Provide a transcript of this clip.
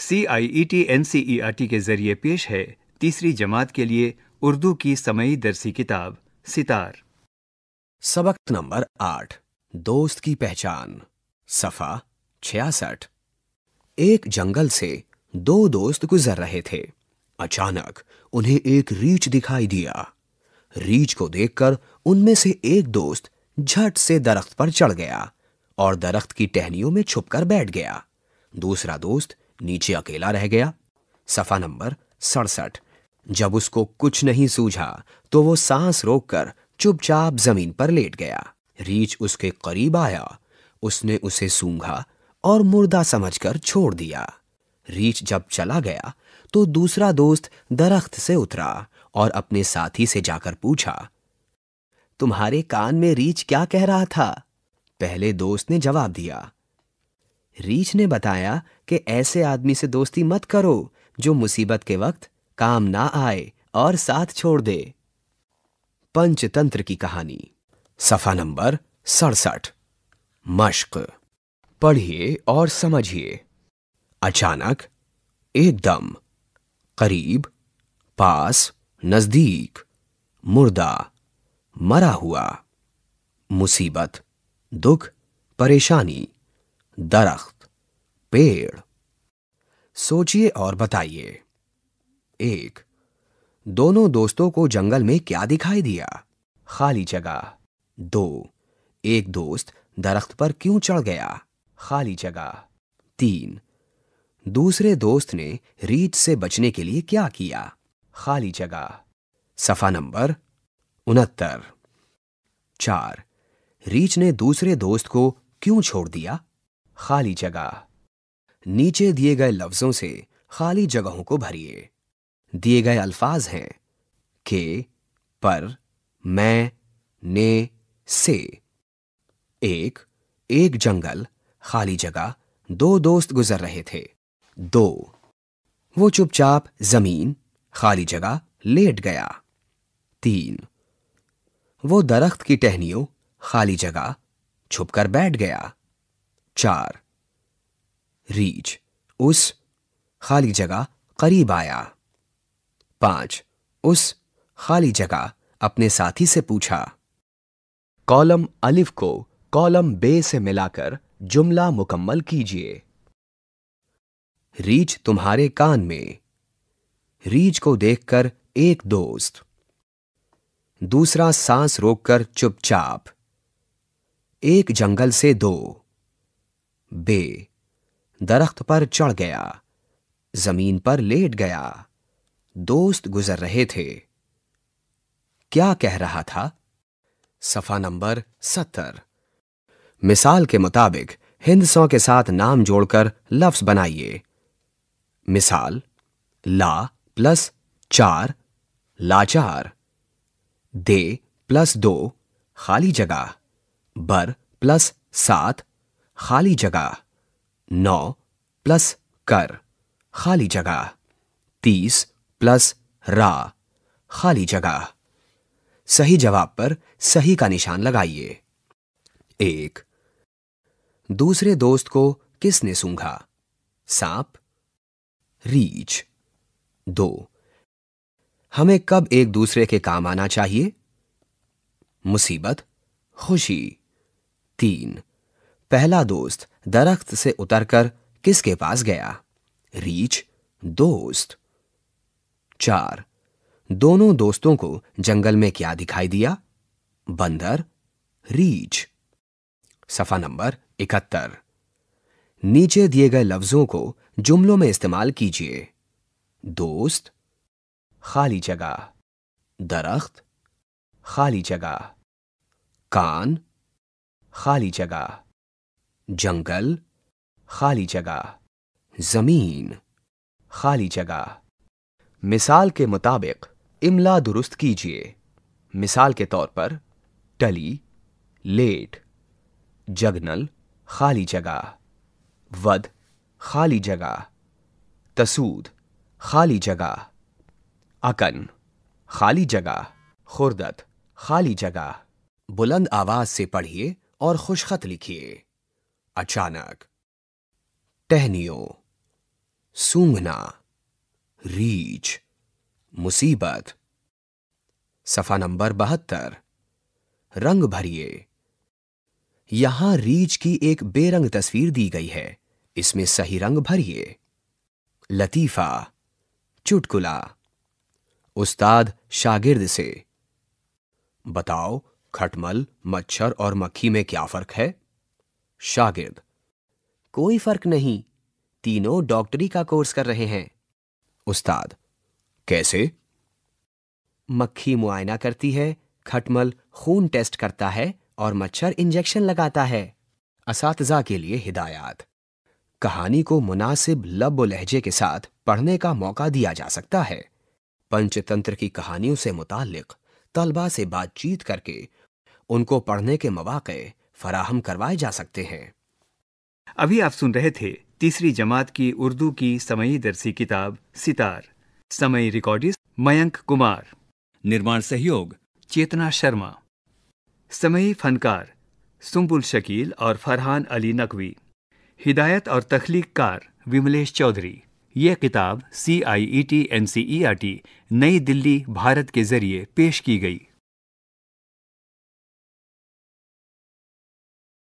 C I E T N C E R T के जरिए पेश है तीसरी जमात के लिए उर्दू की समय दरसी किताब सितार सबक नंबर आठ दोस्त की पहचान सफा छियासठ एक जंगल से दो दोस्त गुजर रहे थे अचानक उन्हें एक रीच दिखाई दिया रीच को देखकर उनमें से एक दोस्त झट से दरख्त पर चढ़ गया और दरख्त की टहनियों में छुपकर बैठ गया दूसरा दोस्त नीचे अकेला रह गया सफा नंबर सड़सठ जब उसको कुछ नहीं सूझा तो वो सांस रोककर चुपचाप जमीन पर लेट गया रीच उसके करीब आया उसने उसे सूंघा और मुर्दा समझकर छोड़ दिया रीछ जब चला गया तो दूसरा दोस्त दरख्त से उतरा और अपने साथी से जाकर पूछा तुम्हारे कान में रीछ क्या कह रहा था पहले दोस्त ने जवाब दिया रीछ ने बताया कि ऐसे आदमी से दोस्ती मत करो जो मुसीबत के वक्त काम ना आए और साथ छोड़ दे पंचतंत्र की कहानी सफा नंबर सड़सठ मश्क पढ़िए और समझिए अचानक एकदम करीब पास नजदीक मुर्दा मरा हुआ मुसीबत दुख परेशानी दरख्त पेड़ सोचिए और बताइए एक दोनों दोस्तों को जंगल में क्या दिखाई दिया खाली जगह दो एक दोस्त दरख्त पर क्यों चढ़ गया खाली जगह तीन दूसरे दोस्त ने रीच से बचने के लिए क्या किया खाली जगह सफा नंबर उनहत्तर चार रीच ने दूसरे दोस्त को क्यों छोड़ दिया खाली जगह नीचे दिए गए लफ्जों से खाली जगहों को भरिए दिए गए अल्फाज हैं के पर मैं ने से एक एक जंगल खाली जगह दो दोस्त गुजर रहे थे दो वो चुपचाप जमीन खाली जगह लेट गया तीन वो दरख्त की टहनियों खाली जगह छुपकर बैठ गया चार रीच उस खाली जगह करीब आया पांच उस खाली जगह अपने साथी से पूछा कॉलम अलिफ को कॉलम बे से मिलाकर जुमला मुकम्मल कीजिए रीच तुम्हारे कान में रीच को देखकर एक दोस्त दूसरा सांस रोककर चुपचाप एक जंगल से दो बे दरख्त पर चढ़ गया जमीन पर लेट गया दोस्त गुजर रहे थे क्या कह रहा था सफा नंबर सत्तर मिसाल के मुताबिक हिंदसों के साथ नाम जोड़कर लफ्ज बनाइए मिसाल ला प्लस चार लाचार दे प्लस दो खाली जगह बर प्लस सात खाली जगह नौ प्लस कर खाली जगह तीस प्लस रा खाली जगह सही जवाब पर सही का निशान लगाइए एक दूसरे दोस्त को किसने सूंघा सांप रीच दो हमें कब एक दूसरे के काम आना चाहिए मुसीबत खुशी तीन पहला दोस्त दरख्त से उतरकर किसके पास गया रीच दोस्त चार दोनों दोस्तों को जंगल में क्या दिखाई दिया बंदर रीच सफा नंबर इकहत्तर नीचे दिए गए लफ्जों को जुमलों में इस्तेमाल कीजिए दोस्त खाली जगह दरख्त खाली जगह कान खाली जगह जंगल खाली जगह ज़मीन खाली जगह मिसाल के मुताबिक इमला दुरुस्त कीजिए मिसाल के तौर पर टली लेट जगनल खाली जगह वध खाली जगह तसूद खाली जगह अकन खाली जगह खुर्दत खाली जगह बुलंद आवाज से पढ़िए और खुशखत लिखिए अचानक टहनियों सूंघना रीछ मुसीबत सफा नंबर बहत्तर रंग भरिए यहां रीछ की एक बेरंग तस्वीर दी गई है इसमें सही रंग भरिए लतीफा चुटकुला उस्ताद शागिर्द से बताओ खटमल मच्छर और मक्खी में क्या फर्क है शागिर्द कोई फर्क नहीं तीनों डॉक्टरी का कोर्स कर रहे हैं उस्ताद कैसे मक्खी मुआयना करती है खटमल खून टेस्ट करता है और मच्छर इंजेक्शन लगाता है असातजा के लिए हिदायत कहानी को मुनासिब लब लहजे के साथ पढ़ने का मौका दिया जा सकता है पंचतंत्र की कहानियों से मुतालिक तलबा से बातचीत करके उनको पढ़ने के मौाक़े फराहम करवाए जा सकते हैं अभी आप सुन रहे थे तीसरी जमात की उर्दू की समयी दरसी किताब सितार समय रिकॉर्डिस्ट मयंक कुमार निर्माण सहयोग चेतना शर्मा समयी फनकार सुम्बुल शकील और फरहान अली नकवी हिदायत और तख्लीककार विमलेश चौधरी यह किताब C I E T N C E R T New Delhi Bharat के जरिए पेश की गई